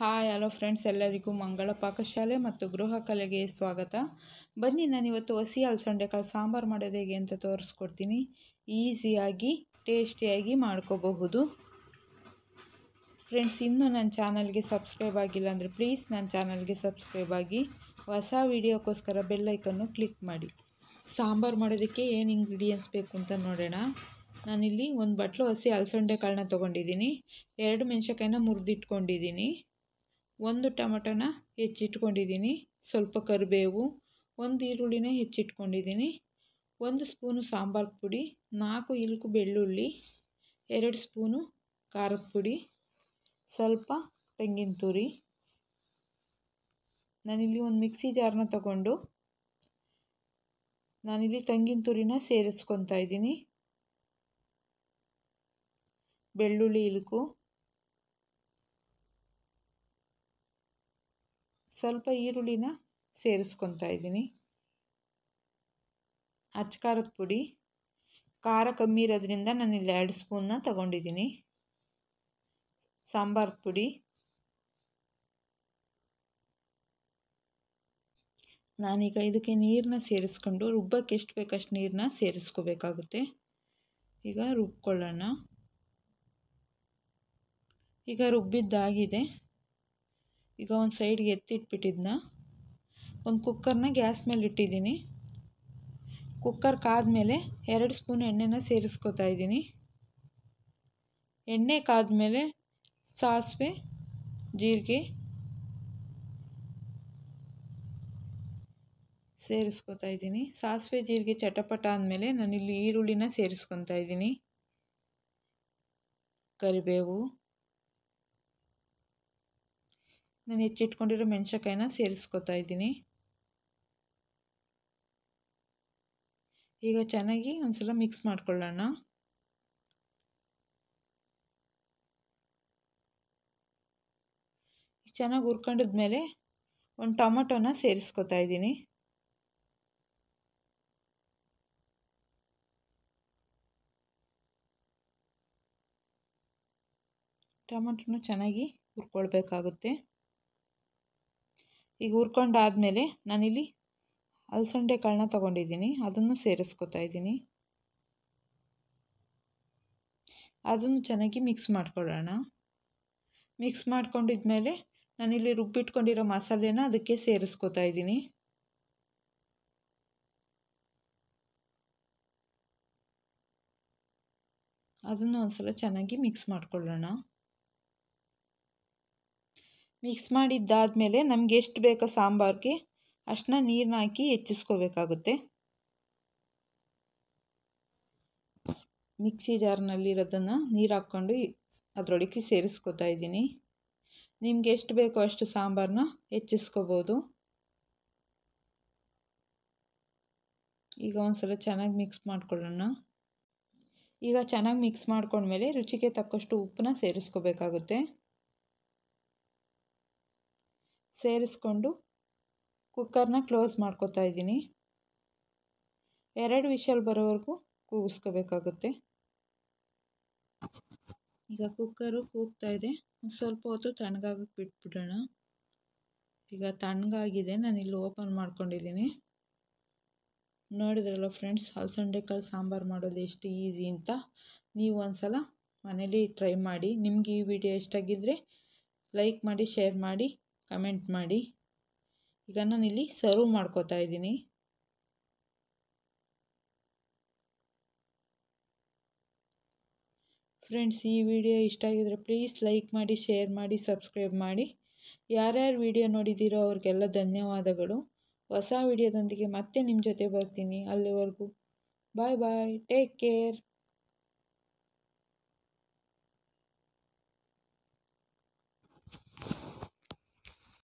hi hello friends ಎಲ್ಲರಿಗೂ ಮಂಗಳ ಪಾಕಶಾಲೆ ಮತ್ತು ಗೃಹ ಕಲೆಗೆ ಸ್ವಾಗತ ಬನ್ನಿ ನಾನಿವತ್ತು ಹಸಿ ಅಲಸಂಡೆಕಾಳು ಸಾಂಬಾರು ಮಾಡೋದು ಹೇಗೆ ಅಂತ ತೋರಿಸ್ಕೊಡ್ತೀನಿ ಈಸಿಯಾಗಿ ಟೇಸ್ಟಿಯಾಗಿ ಮಾಡ್ಕೋಬಹುದು ಫ್ರೆಂಡ್ಸ್ ಇನ್ನೂ ನನ್ನ ಚಾನಲ್ಗೆ ಸಬ್ಸ್ಕ್ರೈಬ್ ಆಗಿಲ್ಲ ಅಂದರೆ ಪ್ಲೀಸ್ ನನ್ನ ಚಾನಲ್ಗೆ ಸಬ್ಸ್ಕ್ರೈಬ್ ಆಗಿ ಹೊಸ ವೀಡಿಯೋಕ್ಕೋಸ್ಕರ ಬೆಲ್ಲೈಕನ್ನು ಕ್ಲಿಕ್ ಮಾಡಿ ಸಾಂಬಾರು ಮಾಡೋದಕ್ಕೆ ಏನು ಇಂಗ್ರೀಡಿಯೆಂಟ್ಸ್ ಬೇಕು ಅಂತ ನೋಡೋಣ ನಾನಿಲ್ಲಿ ಒಂದು ಬಟ್ಲು ಹಸಿ ಅಲಸಂಡೆ ಕಾಳನ್ನ ತೊಗೊಂಡಿದ್ದೀನಿ ಎರಡು ಮೆಣಸಿನ್ಕಾಯಿನ ಮುರಿದಿಟ್ಕೊಂಡಿದ್ದೀನಿ ಒಂದು ಟೊಮಟೊನ ಹೆಚ್ಚಿಟ್ಕೊಂಡಿದ್ದೀನಿ ಸ್ವಲ್ಪ ಕರಿಬೇವು ಒಂದು ಈರುಳ್ಳಿನ ಹೆಚ್ಚಿಟ್ಕೊಂಡಿದ್ದೀನಿ ಒಂದು ಸ್ಪೂನು ಸಾಂಬಾರು ಪುಡಿ ನಾಲ್ಕು ಇಲ್ಕು ಬೆಳ್ಳುಳ್ಳಿ ಎರಡು ಸ್ಪೂನು ಖಾರದ ಪುಡಿ ಸ್ವಲ್ಪ ತೆಂಗಿನ ತುರಿ ನಾನಿಲ್ಲಿ ಒಂದು ಮಿಕ್ಸಿ ಜಾರನ್ನ ತಗೊಂಡು ನಾನಿಲ್ಲಿ ತೆಂಗಿನ ತುರಿನ ಸೇರಿಸ್ಕೊತಾ ಇದ್ದೀನಿ ಬೆಳ್ಳುಳ್ಳಿ ಇಲುಕು ಸ್ವಲ್ಪ ಈರುಳ್ಳಿನ ಸೇರಿಸ್ಕೊತಾ ಇದ್ದೀನಿ ಅಚ್ಚಕಾರದ ಪುಡಿ ಖಾರ ಕಮ್ಮಿ ಇರೋದ್ರಿಂದ ನಾನು ಇಲ್ಲಿ ಎರಡು ಸ್ಪೂನ್ನ ತಗೊಂಡಿದ್ದೀನಿ ಸಾಂಬಾರದ ಪುಡಿ ನಾನೀಗ ಇದಕ್ಕೆ ನೀರನ್ನ ಸೇರಿಸ್ಕೊಂಡು ರುಬ್ಬಕ್ಕೆ ಎಷ್ಟು ಬೇಕಷ್ಟು ನೀರನ್ನ ಸೇರಿಸ್ಕೋಬೇಕಾಗುತ್ತೆ ಈಗ ರುಬ್ಕೊಳ್ಳೋಣ ಈಗ ರುಬ್ಬಿದ್ದಾಗಿದೆ ಈಗ ಒಂದು ಸೈಡ್ಗೆ ಎತ್ತಿಟ್ಬಿಟ್ಟಿದ್ನ ಒಂದು ಕುಕ್ಕರ್ನ ಗ್ಯಾಸ್ ಮೇಲೆ ಇಟ್ಟಿದ್ದೀನಿ ಕುಕ್ಕರ್ ಕಾದ್ಮೇಲೆ ಎರಡು ಸ್ಪೂನ್ ಎಣ್ಣೆನ ಸೇರಿಸ್ಕೊತಾ ಇದ್ದೀನಿ ಎಣ್ಣೆ ಕಾದಮೇಲೆ ಸಾಸಿವೆ ಜೀರಿಗೆ ಸೇರಿಸ್ಕೊತಾ ಇದ್ದೀನಿ ಸಾಸಿವೆ ಜೀರಿಗೆ ಚಟಪಟ ಆದಮೇಲೆ ನಾನಿಲ್ಲಿ ಈರುಳ್ಳಿನ ಸೇರಿಸ್ಕೊತಾ ಇದ್ದೀನಿ ಕರಿಬೇವು ನಾನು ಹೆಚ್ಚಿಟ್ಕೊಂಡಿರೋ ಮೆಣಸಕಾಯಿನ ಸೇರಿಸ್ಕೊತಾ ಇದ್ದೀನಿ ಈಗ ಚೆನ್ನಾಗಿ ಒಂದ್ಸಲ ಮಿಕ್ಸ್ ಮಾಡ್ಕೊಳ್ಳೋಣ ಚೆನ್ನಾಗಿ ಹುರ್ಕೊಂಡಿದ್ಮೇಲೆ ಒಂದು ಟೊಮೆಟೋನ ಸೇರಿಸ್ಕೊತಾ ಇದ್ದೀನಿ ಟೊಮೊಟೊನು ಚೆನ್ನಾಗಿ ಹುರ್ಕೊಳ್ಬೇಕಾಗುತ್ತೆ ಈಗ ಹುರ್ಕೊಂಡಾದಮೇಲೆ ನಾನಿಲ್ಲಿ ಅಲಸಂದೆ ಕಾಳನ್ನ ತೊಗೊಂಡಿದ್ದೀನಿ ಅದನ್ನು ಸೇರಿಸ್ಕೊತಾ ಇದ್ದೀನಿ ಅದನ್ನು ಚೆನ್ನಾಗಿ ಮಿಕ್ಸ್ ಮಾಡ್ಕೊಳ್ಳೋಣ ಮಿಕ್ಸ್ ಮಾಡ್ಕೊಂಡಿದ್ಮೇಲೆ ನಾನಿಲ್ಲಿ ರುಬ್ಬಿಟ್ಕೊಂಡಿರೋ ಮಸಾಲೆನ ಅದಕ್ಕೆ ಸೇರಿಸ್ಕೊತಾ ಇದ್ದೀನಿ ಅದನ್ನು ಒಂದ್ಸಲ ಚೆನ್ನಾಗಿ ಮಿಕ್ಸ್ ಮಾಡ್ಕೊಳ್ಳೋಣ ಮಿಕ್ಸ್ ಮಾಡಿದ್ದಾದಮೇಲೆ ನಮಗೆ ಎಷ್ಟು ಬೇಕೋ ಸಾಂಬಾರಿಗೆ ಅಷ್ಟನ್ನ ನೀರನ್ನ ಹಾಕಿ ಹೆಚ್ಚಿಸ್ಕೋಬೇಕಾಗುತ್ತೆ ಮಿಕ್ಸಿ ಜಾರ್ನಲ್ಲಿರೋದನ್ನು ನೀರು ಹಾಕ್ಕೊಂಡು ಅದರೊಳಗೆ ಸೇರಿಸ್ಕೊತಾ ಇದ್ದೀನಿ ನಿಮಗೆ ಎಷ್ಟು ಬೇಕೋ ಅಷ್ಟು ಸಾಂಬಾರನ್ನ ಹೆಚ್ಚಿಸ್ಕೋಬೋದು ಈಗ ಒಂದು ಸಲ ಚೆನ್ನಾಗಿ ಮಿಕ್ಸ್ ಮಾಡ್ಕೊಳ್ಳೋಣ ಈಗ ಚೆನ್ನಾಗಿ ಮಿಕ್ಸ್ ಮಾಡ್ಕೊಂಡ್ಮೇಲೆ ರುಚಿಗೆ ತಕ್ಕಷ್ಟು ಉಪ್ಪನ್ನ ಸೇರಿಸ್ಕೋಬೇಕಾಗುತ್ತೆ ಸೇರಿಸ್ಕೊಂಡು ಕುಕ್ಕರ್ನ ಕ್ಲೋಸ್ ಮಾಡ್ಕೋತಾ ಇದ್ದೀನಿ ಎರಡು ವಿಷಲ್ ಬರೋವರೆಗೂ ಕೂಗಿಸ್ಕೋಬೇಕಾಗುತ್ತೆ ಈಗ ಕುಕ್ಕರು ಕೂಗ್ತಾ ಇದೆ ಸ್ವಲ್ಪ ಹೊತ್ತು ತಣ್ಣಗಾಗಕ್ಕೆ ಬಿಟ್ಬಿಡೋಣ ಈಗ ತಣ್ಣಗಾಗಿದೆ ಇಲ್ಲಿ ಓಪನ್ ಮಾಡ್ಕೊಂಡಿದ್ದೀನಿ ನೋಡಿದ್ರಲ್ಲ ಫ್ರೆಂಡ್ಸ್ ಅಲಸಂಡೆ ಕಾಳು ಸಾಂಬಾರು ಮಾಡೋದು ಎಷ್ಟು ಈಸಿ ಅಂತ ನೀವು ಒಂದ್ಸಲ ಮನೇಲಿ ಟ್ರೈ ಮಾಡಿ ನಿಮಗೆ ಈ ವಿಡಿಯೋ ಇಷ್ಟ ಆಗಿದ್ದರೆ ಲೈಕ್ ಮಾಡಿ ಶೇರ್ ಮಾಡಿ ಕಮೆಂಟ್ ಮಾಡಿ ಈಗ ನಾನಿಲ್ಲಿ ಸರ್ವ್ ಮಾಡ್ಕೋತಾ ಇದ್ದೀನಿ ಫ್ರೆಂಡ್ಸ್ ಈ ವಿಡಿಯೋ ಇಷ್ಟ ಆಗಿದ್ರೆ ಪ್ಲೀಸ್ ಲೈಕ್ ಮಾಡಿ ಶೇರ್ ಮಾಡಿ ಸಬ್ಸ್ಕ್ರೈಬ್ ಮಾಡಿ ಯಾರ್ಯಾರು ವಿಡಿಯೋ ನೋಡಿದ್ದೀರೋ ಅವ್ರಿಗೆಲ್ಲ ಧನ್ಯವಾದಗಳು ಹೊಸ ವಿಡಿಯೋದೊಂದಿಗೆ ಮತ್ತೆ ನಿಮ್ಮ ಜೊತೆ ಬರ್ತೀನಿ ಅಲ್ಲಿವರೆಗೂ ಬಾಯ್ ಬಾಯ್ ಟೇಕ್ ಕೇರ್